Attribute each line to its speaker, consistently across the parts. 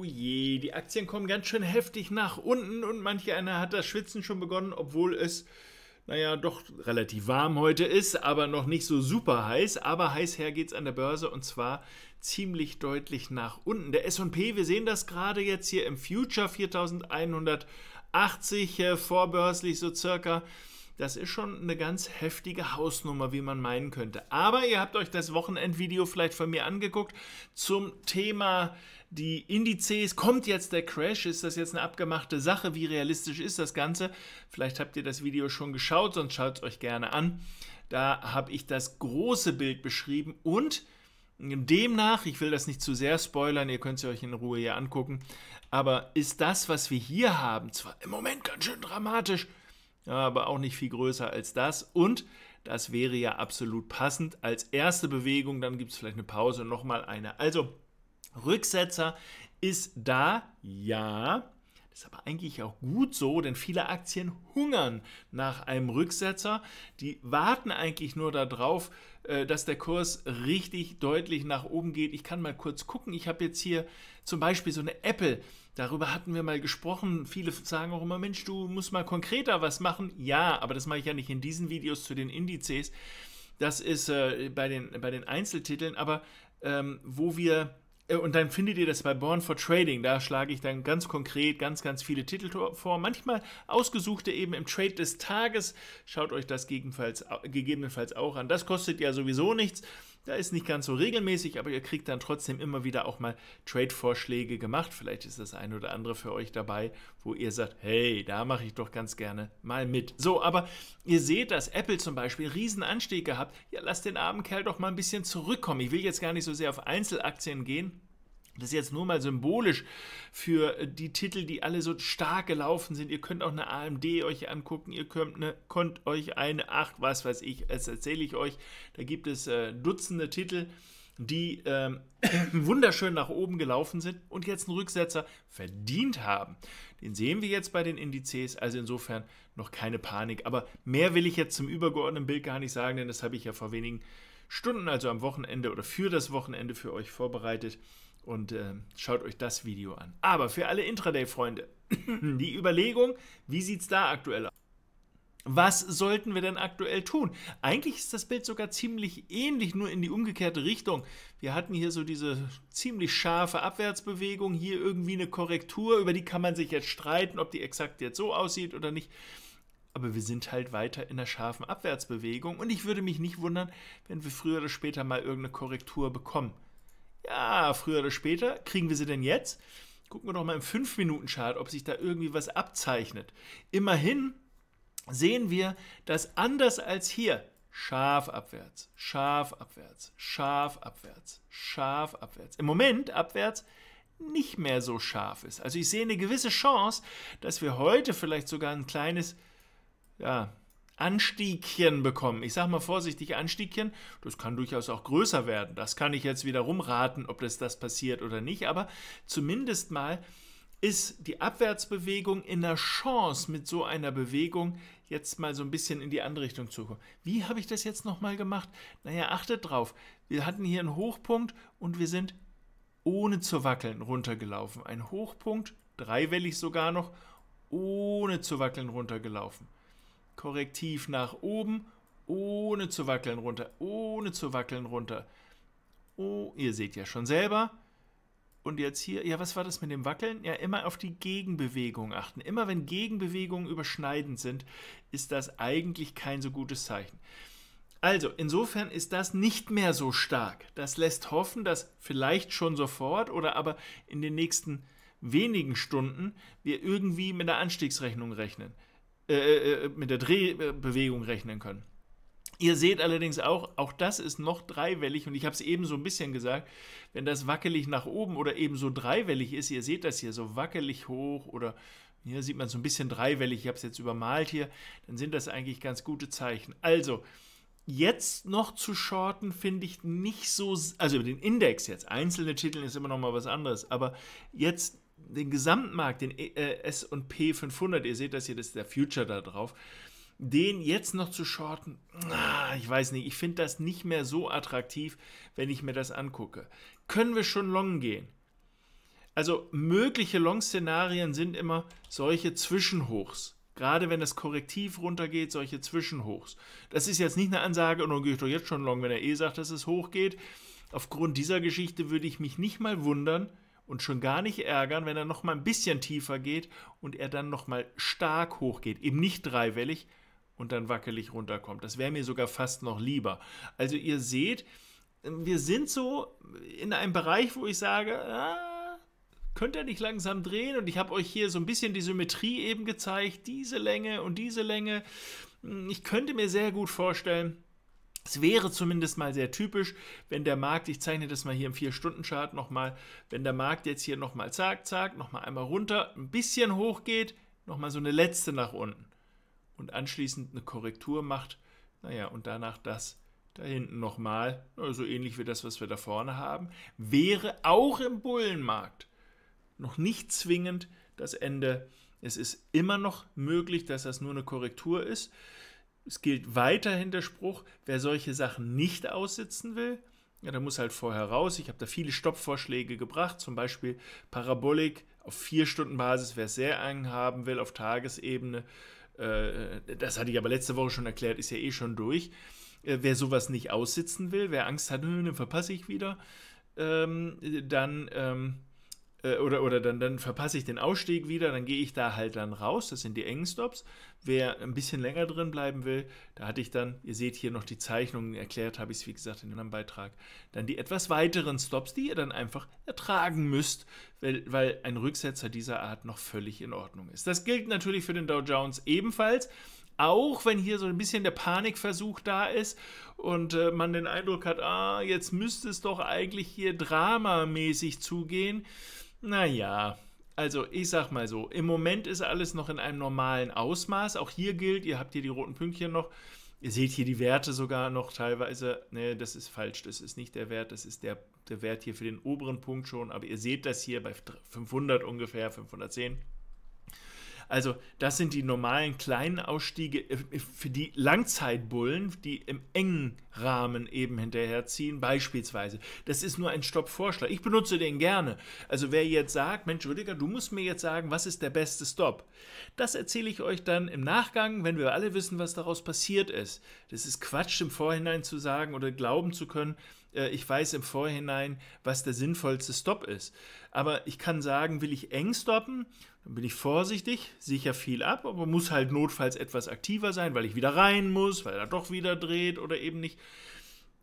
Speaker 1: Oh je, die Aktien kommen ganz schön heftig nach unten und manche einer hat das Schwitzen schon begonnen, obwohl es, naja, doch relativ warm heute ist, aber noch nicht so super heiß. Aber heiß her geht's an der Börse und zwar ziemlich deutlich nach unten. Der SP, wir sehen das gerade jetzt hier im Future 4180, äh, vorbörslich so circa. Das ist schon eine ganz heftige Hausnummer, wie man meinen könnte. Aber ihr habt euch das Wochenendvideo vielleicht von mir angeguckt zum Thema die Indizes. Kommt jetzt der Crash? Ist das jetzt eine abgemachte Sache? Wie realistisch ist das Ganze? Vielleicht habt ihr das Video schon geschaut, sonst schaut es euch gerne an. Da habe ich das große Bild beschrieben und demnach, ich will das nicht zu sehr spoilern, ihr könnt es euch in Ruhe hier angucken, aber ist das, was wir hier haben, zwar im Moment ganz schön dramatisch, aber auch nicht viel größer als das. Und das wäre ja absolut passend als erste Bewegung. Dann gibt es vielleicht eine Pause und nochmal eine. Also, Rücksetzer ist da, ja. Das ist aber eigentlich auch gut so, denn viele Aktien hungern nach einem Rücksetzer. Die warten eigentlich nur darauf, äh, dass der Kurs richtig deutlich nach oben geht. Ich kann mal kurz gucken. Ich habe jetzt hier zum Beispiel so eine Apple. Darüber hatten wir mal gesprochen. Viele sagen auch immer, Mensch, du musst mal konkreter was machen. Ja, aber das mache ich ja nicht in diesen Videos zu den Indizes. Das ist äh, bei, den, bei den Einzeltiteln, aber ähm, wo wir äh, und dann findet ihr das bei Born for Trading. Da schlage ich dann ganz konkret ganz, ganz viele Titel vor. Manchmal ausgesuchte eben im Trade des Tages. Schaut euch das gegebenenfalls auch an. Das kostet ja sowieso nichts. Da ist nicht ganz so regelmäßig, aber ihr kriegt dann trotzdem immer wieder auch mal Trade-Vorschläge gemacht. Vielleicht ist das ein oder andere für euch dabei, wo ihr sagt, hey, da mache ich doch ganz gerne mal mit. So, aber ihr seht, dass Apple zum Beispiel einen riesen Anstieg gehabt. Ja, lasst den armen Kerl doch mal ein bisschen zurückkommen. Ich will jetzt gar nicht so sehr auf Einzelaktien gehen das ist jetzt nur mal symbolisch für äh, die Titel, die alle so stark gelaufen sind. Ihr könnt auch eine AMD euch angucken, ihr könnt eine, könnt euch eine, ach was weiß ich, das erzähle ich euch. Da gibt es äh, Dutzende Titel, die ähm, wunderschön nach oben gelaufen sind und jetzt einen Rücksetzer verdient haben. Den sehen wir jetzt bei den Indizes, also insofern noch keine Panik. Aber mehr will ich jetzt zum übergeordneten Bild gar nicht sagen, denn das habe ich ja vor wenigen Stunden, also am Wochenende oder für das Wochenende für euch vorbereitet und äh, schaut euch das Video an. Aber für alle Intraday-Freunde, die Überlegung, wie sieht es da aktuell aus? Was sollten wir denn aktuell tun? Eigentlich ist das Bild sogar ziemlich ähnlich, nur in die umgekehrte Richtung. Wir hatten hier so diese ziemlich scharfe Abwärtsbewegung, hier irgendwie eine Korrektur, über die kann man sich jetzt streiten, ob die exakt jetzt so aussieht oder nicht. Aber wir sind halt weiter in der scharfen Abwärtsbewegung und ich würde mich nicht wundern, wenn wir früher oder später mal irgendeine Korrektur bekommen. Ja, früher oder später kriegen wir sie denn jetzt. Gucken wir doch mal im 5-Minuten-Chart, ob sich da irgendwie was abzeichnet. Immerhin sehen wir, dass anders als hier scharf abwärts, scharf abwärts, scharf abwärts, scharf abwärts. Im Moment abwärts nicht mehr so scharf ist. Also ich sehe eine gewisse Chance, dass wir heute vielleicht sogar ein kleines ja, Anstiegchen bekommen. Ich sage mal vorsichtig Anstiegchen, das kann durchaus auch größer werden. Das kann ich jetzt wieder rumraten, ob das das passiert oder nicht, aber zumindest mal ist die Abwärtsbewegung in der Chance mit so einer Bewegung jetzt mal so ein bisschen in die andere Richtung zu kommen. Wie habe ich das jetzt nochmal gemacht? Naja, achtet drauf. Wir hatten hier einen Hochpunkt und wir sind ohne zu wackeln runtergelaufen. Ein Hochpunkt, dreiwellig sogar noch, ohne zu wackeln runtergelaufen korrektiv nach oben, ohne zu wackeln runter, ohne zu wackeln runter. Oh, ihr seht ja schon selber. Und jetzt hier, ja, was war das mit dem Wackeln? Ja, immer auf die Gegenbewegung achten. Immer wenn Gegenbewegungen überschneidend sind, ist das eigentlich kein so gutes Zeichen. Also, insofern ist das nicht mehr so stark. Das lässt hoffen, dass vielleicht schon sofort oder aber in den nächsten wenigen Stunden wir irgendwie mit der Anstiegsrechnung rechnen. Äh, äh, äh, mit der Drehbewegung rechnen können. Ihr seht allerdings auch, auch das ist noch dreiwellig und ich habe es eben so ein bisschen gesagt, wenn das wackelig nach oben oder eben so dreiwellig ist, ihr seht das hier so wackelig hoch oder hier sieht man so ein bisschen dreiwellig, ich habe es jetzt übermalt hier, dann sind das eigentlich ganz gute Zeichen. Also, jetzt noch zu shorten finde ich nicht so, also über den Index jetzt, einzelne Titel ist immer noch mal was anderes, aber jetzt den Gesamtmarkt, den e- äh, S&P 500, ihr seht das hier, das ist der Future da drauf, den jetzt noch zu shorten, ah, ich weiß nicht, ich finde das nicht mehr so attraktiv, wenn ich mir das angucke. Können wir schon long gehen? Also mögliche Long-Szenarien sind immer solche Zwischenhochs. Gerade wenn das korrektiv runtergeht, solche Zwischenhochs. Das ist jetzt nicht eine Ansage, und oh, dann gehe ich doch jetzt schon long, wenn er eh sagt, dass es hochgeht. Aufgrund dieser Geschichte würde ich mich nicht mal wundern, und schon gar nicht ärgern, wenn er noch mal ein bisschen tiefer geht und er dann noch mal stark hochgeht, eben nicht dreiwellig und dann wackelig runterkommt. Das wäre mir sogar fast noch lieber. Also ihr seht, wir sind so in einem Bereich, wo ich sage, ah, könnt ihr nicht langsam drehen? Und ich habe euch hier so ein bisschen die Symmetrie eben gezeigt, diese Länge und diese Länge. Ich könnte mir sehr gut vorstellen, es wäre zumindest mal sehr typisch, wenn der Markt, ich zeichne das mal hier im 4-Stunden-Chart nochmal, wenn der Markt jetzt hier nochmal zack, zack, nochmal einmal runter, ein bisschen hoch geht, nochmal so eine letzte nach unten und anschließend eine Korrektur macht, naja, und danach das da hinten nochmal, so also ähnlich wie das, was wir da vorne haben, wäre auch im Bullenmarkt noch nicht zwingend das Ende. Es ist immer noch möglich, dass das nur eine Korrektur ist es gilt weiterhin der Spruch, wer solche Sachen nicht aussitzen will, ja, der muss halt vorher raus. Ich habe da viele Stoppvorschläge gebracht, zum Beispiel Parabolik auf 4-Stunden-Basis, wer es sehr eng haben will, auf Tagesebene. Äh, das hatte ich aber letzte Woche schon erklärt, ist ja eh schon durch. Äh, wer sowas nicht aussitzen will, wer Angst hat, ne, verpasse ich wieder, ähm, dann. Ähm, äh, oder, oder dann, dann verpasse ich den Ausstieg wieder, dann gehe ich da halt dann raus, das sind die engen Stops. Wer ein bisschen länger drin bleiben will, da hatte ich dann, ihr seht hier noch die Zeichnungen, erklärt habe ich es wie gesagt in einem Beitrag, dann die etwas weiteren Stops, die ihr dann einfach ertragen müsst, weil, weil ein Rücksetzer dieser Art noch völlig in Ordnung ist. Das gilt natürlich für den Dow Jones ebenfalls auch wenn hier so ein bisschen der Panikversuch da ist und äh, man den Eindruck hat, ah, jetzt müsste es doch eigentlich hier dramamäßig zugehen, naja, also ich sag mal so, im Moment ist alles noch in einem normalen Ausmaß. Auch hier gilt, ihr habt hier die roten Pünktchen noch. Ihr seht hier die Werte sogar noch teilweise. Ne, das ist falsch, das ist nicht der Wert, das ist der, der Wert hier für den oberen Punkt schon. Aber ihr seht das hier bei 500 ungefähr, 510. Also das sind die normalen kleinen Ausstiege äh, für die Langzeitbullen, die im engen Rahmen eben hinterherziehen, beispielsweise. Das ist nur ein Stopp-Vorschlag. Ich benutze den gerne. Also wer jetzt sagt, Mensch Rüdiger, du musst mir jetzt sagen, was ist der beste Stop? Das erzähle ich euch dann im Nachgang, wenn wir alle wissen, was daraus passiert ist. Das ist Quatsch, im Vorhinein zu sagen oder glauben zu können, äh, ich weiß im Vorhinein, was der sinnvollste Stop ist. Aber ich kann sagen, will ich eng stoppen, dann bin ich vorsichtig, sicher viel ab, aber muss halt notfalls etwas aktiver sein, weil ich wieder rein muss, weil er doch wieder dreht oder eben nicht.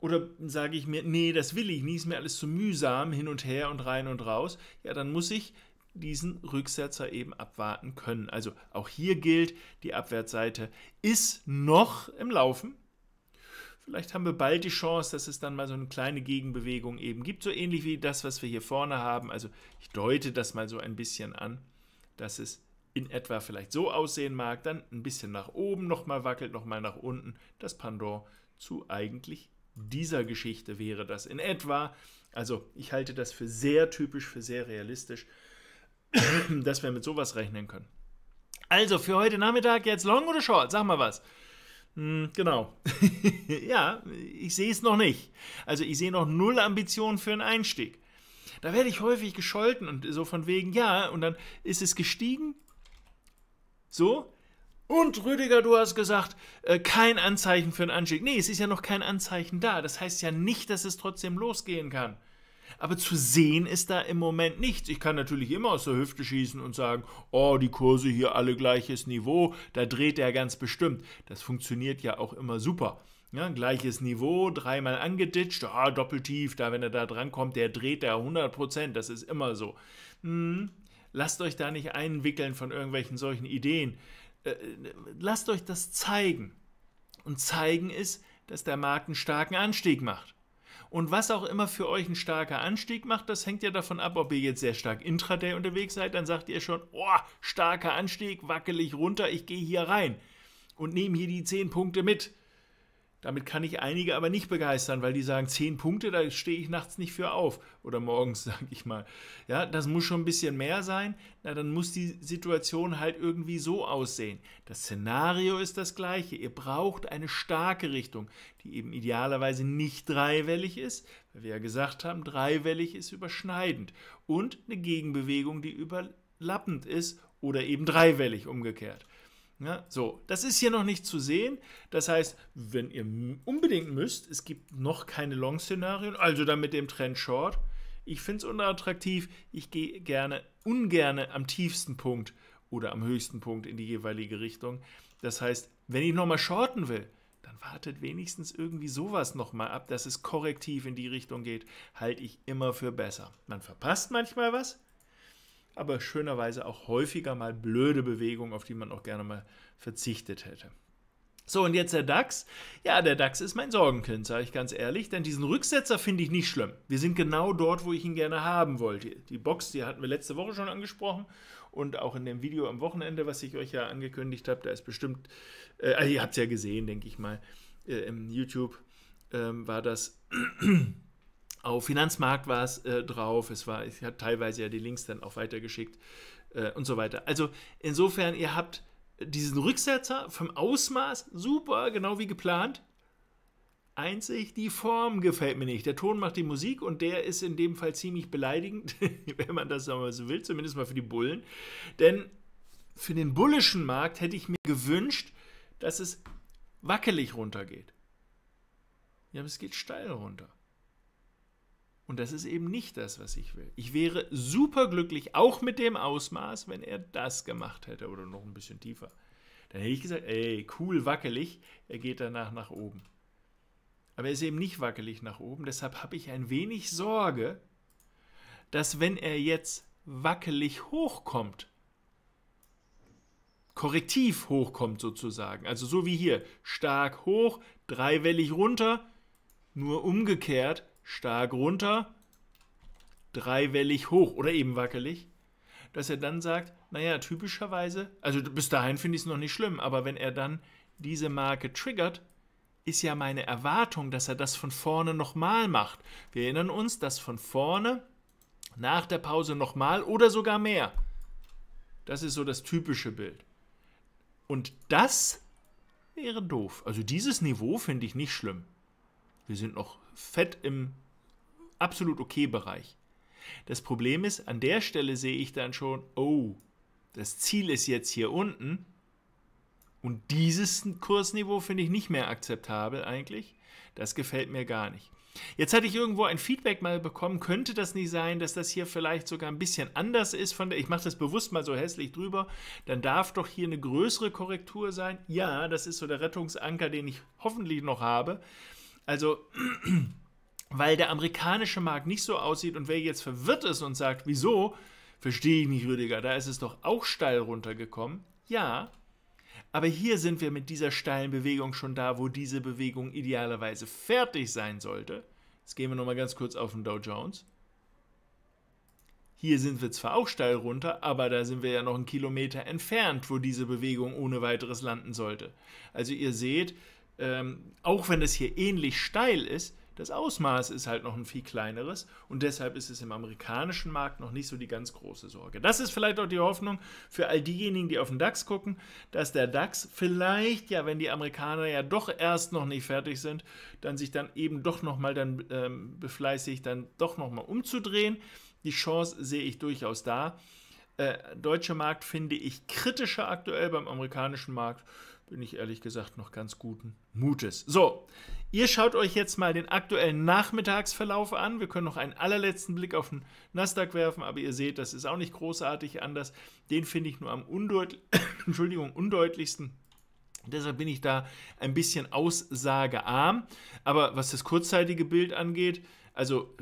Speaker 1: Oder sage ich mir, nee, das will ich nicht, ist mir alles zu mühsam, hin und her und rein und raus. Ja, dann muss ich diesen Rücksetzer eben abwarten können. Also auch hier gilt, die Abwärtsseite ist noch im Laufen, vielleicht haben wir bald die Chance, dass es dann mal so eine kleine Gegenbewegung eben gibt, so ähnlich wie das, was wir hier vorne haben. Also ich deute das mal so ein bisschen an, dass es in etwa vielleicht so aussehen mag, dann ein bisschen nach oben nochmal wackelt, nochmal nach unten. Das Pendant zu eigentlich dieser Geschichte wäre das in etwa. Also ich halte das für sehr typisch, für sehr realistisch, dass wir mit sowas rechnen können. Also für heute Nachmittag jetzt Long oder Short? Sag mal was. Hm, genau. ja, ich sehe es noch nicht. Also ich sehe noch null Ambitionen für einen Einstieg. Da werde ich häufig gescholten und so von wegen, ja, und dann ist es gestiegen. So. Und Rüdiger, du hast gesagt, äh, kein Anzeichen für einen Anstieg. Nee, es ist ja noch kein Anzeichen da. Das heißt ja nicht, dass es trotzdem losgehen kann aber zu sehen ist da im Moment nichts. Ich kann natürlich immer aus der Hüfte schießen und sagen, oh, die Kurse hier alle gleiches Niveau, da dreht er ganz bestimmt. Das funktioniert ja auch immer super. Ja, gleiches Niveau, dreimal angeditscht, ah, doppeltief, da wenn er da drankommt, der dreht er 100%, das ist immer so. Hm, lasst euch da nicht einwickeln von irgendwelchen solchen Ideen. Äh, lasst euch das zeigen. Und zeigen ist, dass der Markt einen starken Anstieg macht. Und was auch immer für euch ein starker Anstieg macht, das hängt ja davon ab, ob ihr jetzt sehr stark intraday unterwegs seid, dann sagt ihr schon, oh, starker Anstieg, wackelig runter, ich gehe hier rein und nehme hier die 10 Punkte mit. Damit kann ich einige aber nicht begeistern, weil die sagen, zehn Punkte, da stehe ich nachts nicht für auf. Oder morgens, sage ich mal. Ja, das muss schon ein bisschen mehr sein. Na, dann muss die Situation halt irgendwie so aussehen. Das Szenario ist das gleiche. Ihr braucht eine starke Richtung, die eben idealerweise nicht dreiwellig ist, weil wir ja gesagt haben, dreiwellig ist überschneidend. Und eine Gegenbewegung, die überlappend ist oder eben dreiwellig umgekehrt. Ja, ne? so, das ist hier noch nicht zu sehen. Das heißt, wenn ihr unbedingt müsst, es gibt noch keine Long-Szenarien, also dann mit dem Trend Short. Ich finde es unattraktiv. Ich gehe gerne, ungerne am tiefsten Punkt oder am höchsten Punkt in die jeweilige Richtung. Das heißt, wenn ich nochmal shorten will, dann wartet wenigstens irgendwie sowas nochmal ab, dass es korrektiv in die Richtung geht. Halte ich immer für besser. Man verpasst manchmal was, aber schönerweise auch häufiger mal blöde Bewegungen, auf die man auch gerne mal verzichtet hätte. So, und jetzt der DAX. Ja, der DAX ist mein Sorgenkind, sage ich ganz ehrlich, denn diesen Rücksetzer finde ich nicht schlimm. Wir sind genau dort, wo ich ihn gerne haben wollte. Die Box, die hatten wir letzte Woche schon angesprochen und auch in dem Video am Wochenende, was ich euch ja angekündigt habe, da ist bestimmt, äh, ihr habt es ja gesehen, denke ich mal, äh, im YouTube äh, war das. Auf Finanzmarkt war es äh, drauf, es war, ich habe teilweise ja die Links dann auch weitergeschickt äh, und so weiter. Also insofern, ihr habt diesen Rücksetzer vom Ausmaß super, genau wie geplant. Einzig die Form gefällt mir nicht. Der Ton macht die Musik und der ist in dem Fall ziemlich beleidigend, wenn man das mal so will, zumindest mal für die Bullen. Denn für den bullischen Markt hätte ich mir gewünscht, dass es wackelig runtergeht. Ja, aber es geht steil runter. Und das ist eben nicht das, was ich will. Ich wäre super glücklich, auch mit dem Ausmaß, wenn er das gemacht hätte oder noch ein bisschen tiefer. Dann hätte ich gesagt, ey, cool, wackelig, er geht danach nach oben. Aber er ist eben nicht wackelig nach oben, deshalb habe ich ein wenig Sorge, dass wenn er jetzt wackelig hochkommt, korrektiv hochkommt sozusagen, also so wie hier, stark hoch, dreiwellig runter, nur umgekehrt, stark runter, dreiwellig hoch oder eben wackelig, dass er dann sagt, naja, typischerweise, also bis dahin finde ich es noch nicht schlimm, aber wenn er dann diese Marke triggert, ist ja meine Erwartung, dass er das von vorne nochmal macht. Wir erinnern uns, dass von vorne nach der Pause nochmal oder sogar mehr. Das ist so das typische Bild. Und das wäre doof. Also dieses Niveau finde ich nicht schlimm. Wir sind noch Fett im absolut okay Bereich. Das Problem ist, an der Stelle sehe ich dann schon, oh, das Ziel ist jetzt hier unten und dieses Kursniveau finde ich nicht mehr akzeptabel eigentlich. Das gefällt mir gar nicht. Jetzt hatte ich irgendwo ein Feedback mal bekommen, könnte das nicht sein, dass das hier vielleicht sogar ein bisschen anders ist von der, ich mache das bewusst mal so hässlich drüber, dann darf doch hier eine größere Korrektur sein. Ja, das ist so der Rettungsanker, den ich hoffentlich noch habe, also, weil der amerikanische Markt nicht so aussieht und wer jetzt verwirrt ist und sagt, wieso, verstehe ich nicht, Rüdiger, da ist es doch auch steil runtergekommen. Ja, aber hier sind wir mit dieser steilen Bewegung schon da, wo diese Bewegung idealerweise fertig sein sollte. Jetzt gehen wir nochmal ganz kurz auf den Dow Jones. Hier sind wir zwar auch steil runter, aber da sind wir ja noch einen Kilometer entfernt, wo diese Bewegung ohne weiteres landen sollte. Also ihr seht, ähm, auch wenn das hier ähnlich steil ist, das Ausmaß ist halt noch ein viel kleineres und deshalb ist es im amerikanischen Markt noch nicht so die ganz große Sorge. Das ist vielleicht auch die Hoffnung für all diejenigen, die auf den DAX gucken, dass der DAX vielleicht ja, wenn die Amerikaner ja doch erst noch nicht fertig sind, dann sich dann eben doch nochmal dann ähm, befleißigt, dann doch nochmal umzudrehen. Die Chance sehe ich durchaus da. Äh, deutsche Markt finde ich kritischer aktuell beim amerikanischen Markt bin ich ehrlich gesagt noch ganz guten Mutes. So, ihr schaut euch jetzt mal den aktuellen Nachmittagsverlauf an. Wir können noch einen allerletzten Blick auf den Nasdaq werfen, aber ihr seht, das ist auch nicht großartig anders. Den finde ich nur am undeut Entschuldigung, undeutlichsten. Deshalb bin ich da ein bisschen aussagearm. Aber was das kurzzeitige Bild angeht, also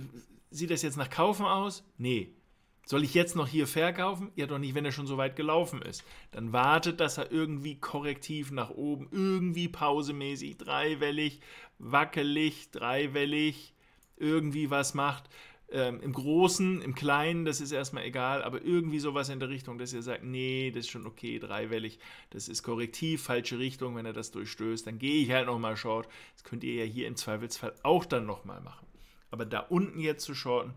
Speaker 1: sieht das jetzt nach Kaufen aus? Nee, soll ich jetzt noch hier verkaufen? Ja, doch nicht, wenn er schon so weit gelaufen ist. Dann wartet, dass er irgendwie korrektiv nach oben, irgendwie pausemäßig, dreiwellig, wackelig, dreiwellig, irgendwie was macht. Ähm, Im Großen, im Kleinen, das ist erstmal egal, aber irgendwie sowas in der Richtung, dass ihr sagt, nee, das ist schon okay, dreiwellig, das ist korrektiv, falsche Richtung, wenn er das durchstößt, dann gehe ich halt nochmal short. Das könnt ihr ja hier im Zweifelsfall auch dann nochmal machen. Aber da unten jetzt zu shorten,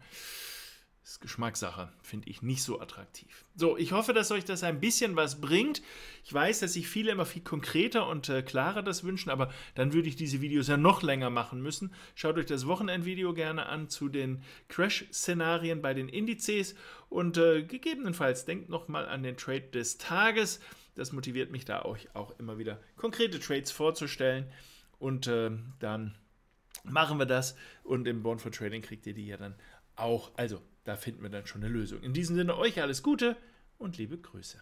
Speaker 1: ist Geschmackssache, finde ich nicht so attraktiv. So, ich hoffe, dass euch das ein bisschen was bringt. Ich weiß, dass sich viele immer viel konkreter und äh, klarer das wünschen, aber dann würde ich diese Videos ja noch länger machen müssen. Schaut euch das Wochenendvideo gerne an zu den Crash-Szenarien bei den Indizes und äh, gegebenenfalls denkt nochmal an den Trade des Tages. Das motiviert mich da euch auch immer wieder konkrete Trades vorzustellen und äh, dann machen wir das und im Born for Trading kriegt ihr die ja dann auch. Also da finden wir dann schon eine Lösung. In diesem Sinne euch alles Gute und liebe Grüße.